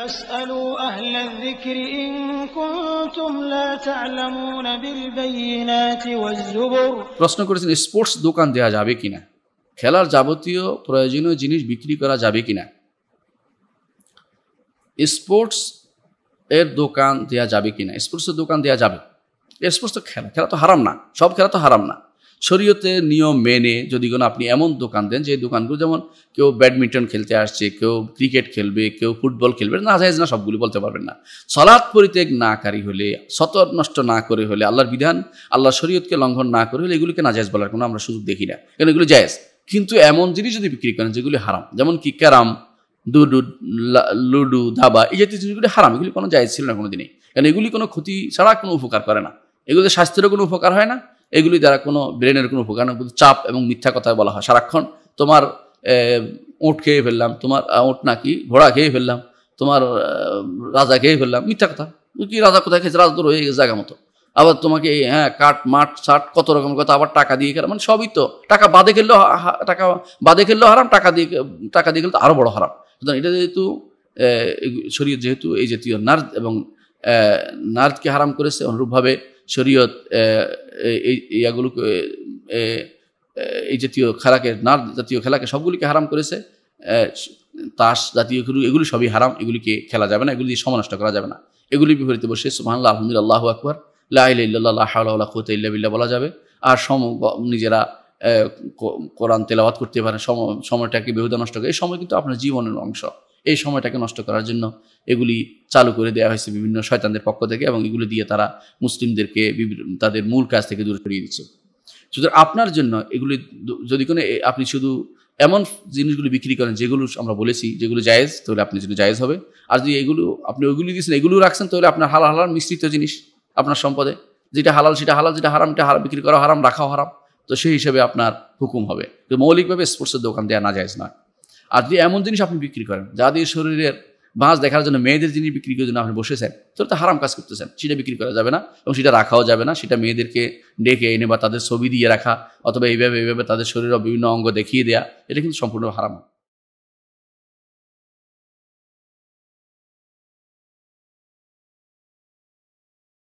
প্রশ্ন করেছেন স্পোর্টস দোকান দেয়া যাবে কিনা খেলার যাবতীয় প্রয়োজনীয় জিনিস বিক্রি করা যাবে কিনা স্পোর্টস এর দোকান দেয়া যাবে কিনা স্পোর্টসের দোকান দেয়া যাবে স্পোর্টস তো খেলা খেলা তো হারাম না সব খেলা তো হারাম না শরীয়তের নিয়ম মেনে যদি কোনো আপনি এমন দোকান দেন যে দোকানগুলো যেমন কেউ ব্যাডমিন্টন খেলতে আসছে কেউ ক্রিকেট খেলবে কেউ ফুটবল খেলবে না জাহেজ না সবগুলি বলতে পারবেন না সলাৎ পরিত্যাগ নাকারী হলে সতর নষ্ট না করে হলে আল্লাহর বিধান আল্লাহ শরীয়তকে লঙ্ঘন না করে হলে এগুলিকে নাজায়জ বলার কোনো আমরা সুযোগ দেখি না কেন এগুলো যায়জ কিন্তু এমন জিনিস যদি বিক্রি করেন যেগুলি হারাম যেমন কি ক্যারাম ডুডু লুডু ধাবা এই জাতীয় জিনিসগুলি হারাম এগুলি কোনো জায়েজ ছিল না কোনো দিনই কারণ এগুলি কোনো ক্ষতি ছাড়া কোনো উপকার করে না এগুলো স্বাস্থ্যেরও কোনো উপকার হয় না এগুলি দ্বারা কোনো ব্রেনের কোনো উপকার চাপ এবং মিথ্যা কথা বলা হয় সারাক্ষণ তোমার ওঁট খেয়ে ফেললাম তোমার ওঁট নাকি ঘোড়া খেয়ে ফেললাম তোমার রাজা খেয়ে ফেললাম মিথ্যা কথা কি রাজা কোথায় খেয়েছে রাজা তো রয়ে গেছে জায়গা মতো আবার তোমাকে হ্যাঁ কাঠ মাঠ ছাট কত রকম কথা আবার টাকা দিয়ে খেলাম মানে সবই তো টাকা বাদে খেললেও টাকা বাদে খেললেও হারাম টাকা দিয়ে টাকা দিয়ে খেলতে আরও বড় হারাম সুতরাং এটা যেহেতু শরীর যেহেতু এই জাতীয় নার্স এবং নার্সকে হারাম করেছে অনুরূপভাবে শরীয়ত এই ইয়াগুলোকে এই জাতীয় খেলাকে নার জাতীয় খেলাকে সবগুলিকে হারাম করেছে তাস জাতীয় খেলু এগুলি সবই হারাম এগুলিকে খেলা যাবে না এগুলি দিয়ে সমানষ্ট করা যাবে না এগুলি বিপরীতে বসে সুহানুল্লাহ আলহামদুলিল্লাহ আকবর লাহ কুত ইল্লা বলা যাবে আর সম নিজেরা কোরআন তেলাওয়াত করতে পারেন সময়টাকে বেহুদা নষ্ট করে এই সময় কিন্তু আপনার জীবনের অংশ এই সময়টাকে নষ্ট করার জন্য এগুলি চালু করে দেওয়া হয়েছে বিভিন্ন শয়তানদের পক্ষ থেকে এবং এগুলো দিয়ে তারা মুসলিমদেরকে তাদের মূল কাজ থেকে দূরে সরিয়ে দিচ্ছে সুতরাং আপনার জন্য এগুলি যদি কোনো আপনি শুধু এমন জিনিসগুলি বিক্রি করেন যেগুলো আমরা বলেছি যেগুলো জায়েজ তাহলে আপনার জন্য জায়েজ হবে আর যদি এগুলো আপনি ওইগুলি দিয়েছেন এগুলো রাখছেন তাহলে আপনার হালাল হালাল মিশ্রিত জিনিস আপনার সম্পদে যেটা হালাল সেটা হালাল যেটা হারাম এটা হারাম বিক্রি করা হারাম রাখাও হারাম তো সেই হিসেবে আপনার হুকুম হবে মৌলিকভাবে স্পোর্টসের দোকান দেওয়া না যায় নয় আর যদি এমন জিনিস আপনি বিক্রি করেন যা দিয়ে শরীরের বাঁশ দেখার জন্য মেয়েদের যিনি বিক্রি করার জন্য আপনি বসেছেন সেটা তো হারাম কাজ করতেছেন সেটা বিক্রি করা যাবে না এবং সেটা রাখাও যাবে না সেটা মেয়েদেরকে ডেকে এনে বা তাদের ছবি দিয়ে রাখা অথবা এইভাবে এইভাবে তাদের শরীরের বিভিন্ন অঙ্গ দেখিয়ে দেয়া এটা কিন্তু সম্পূর্ণ হারাম